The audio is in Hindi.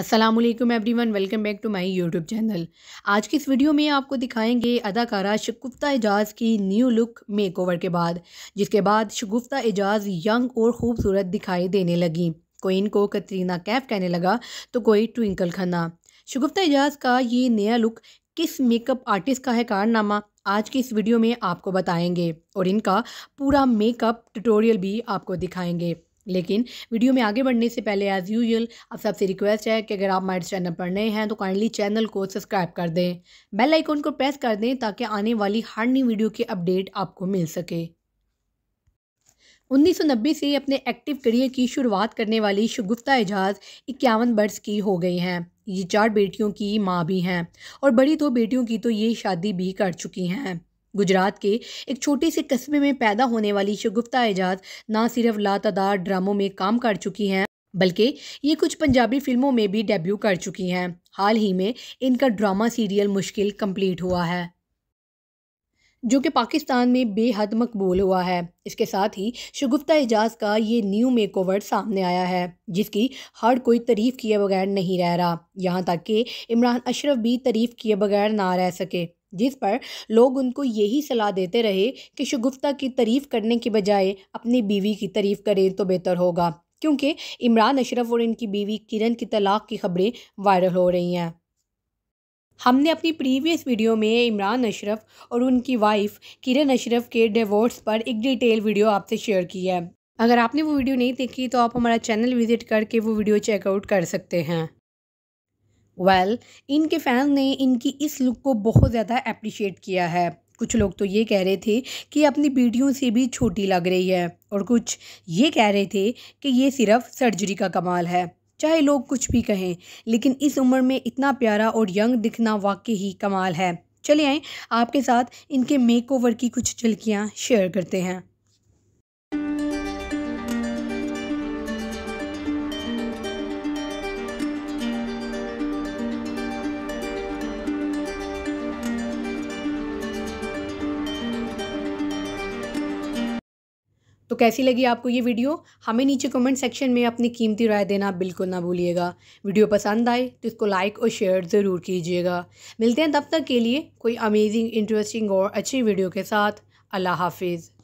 Aslam everyone welcome back to my YouTube channel आज की इस वीडियो में आपको दिखाएंगे अदाकारा शगुफ्ता एजाज की न्यू लुक मेकओवर के बाद जिसके बाद शगुफ्ता एजाज यंग और ख़ूबसूरत दिखाई देने लगी कोई इनको कतरीना कैफ कहने लगा तो कोई ट्विंकल खन्ना शगुफ्ता एजाज का ये नया लुक किस मेकअप आर्टिस्ट का है कारनामा आज की इस वीडियो में आपको बताएंगे और इनका पूरा मेकअप ट्यूटोरियल भी आपको दिखाएंगे लेकिन वीडियो में आगे बढ़ने से पहले एज़ यूजल आप सबसे रिक्वेस्ट है कि अगर आप हमारे चैनल पर नए हैं तो काइंडली चैनल को सब्सक्राइब कर दें बेल आइकॉन को प्रेस कर दें ताकि आने वाली हर नई वीडियो की अपडेट आपको मिल सके 1990 से अपने एक्टिव करियर की शुरुआत करने वाली शगुफ्ता एजाज इक्यावन बर्स की हो गई हैं ये चार बेटियों की माँ भी हैं और बड़ी दो बेटियों की तो ये शादी भी कर चुकी हैं गुजरात के एक छोटे से कस्बे में पैदा होने वाली शगुफ्ता एजाज ना सिर्फ लातादार ड्रामों में काम कर चुकी हैं बल्कि ये कुछ पंजाबी फिल्मों में भी डेब्यू कर चुकी हैं हाल ही में इनका ड्रामा सीरियल मुश्किल कंप्लीट हुआ है जो कि पाकिस्तान में बेहद मकबूल हुआ है इसके साथ ही शगुफ्ता एजाज का ये न्यू मेकओवर सामने आया है जिसकी हर कोई तारीफ़ किए बगैर नहीं रह रहा यहाँ तक कि इमरान अशरफ भी तारीफ़ किए बगैर ना रह सके जिस पर लोग उनको यही सलाह देते रहे कि शगुफ्ता की तारीफ़ करने के बजाय अपनी बीवी की तारीफ़ करें तो बेहतर होगा क्योंकि इमरान अशरफ और इनकी बीवी किरण की तलाक की खबरें वायरल हो रही हैं हमने अपनी प्रीवियस वीडियो में इमरान अशरफ और उनकी वाइफ किरण अशरफ के डिवोर्स पर एक डिटेल वीडियो आपसे शेयर की है अगर आपने वो वीडियो नहीं देखी तो आप हमारा चैनल विज़िट करके वो वीडियो चेकआउट कर सकते हैं वेल well, इनके फैंस ने इनकी इस लुक को बहुत ज़्यादा अप्रिशिएट किया है कुछ लोग तो ये कह रहे थे कि अपनी बीटियों से भी छोटी लग रही है और कुछ ये कह रहे थे कि ये सिर्फ सर्जरी का कमाल है चाहे लोग कुछ भी कहें लेकिन इस उम्र में इतना प्यारा और यंग दिखना वाकई ही कमाल है चलिए आपके साथ इनके मेकओवर की कुछ झलकियाँ शेयर करते हैं तो कैसी लगी आपको ये वीडियो हमें नीचे कमेंट सेक्शन में अपनी कीमती राय देना बिल्कुल ना भूलिएगा वीडियो पसंद आए तो इसको लाइक और शेयर ज़रूर कीजिएगा मिलते हैं तब तक के लिए कोई अमेजिंग इंटरेस्टिंग और अच्छी वीडियो के साथ अल्लाह हाफिज़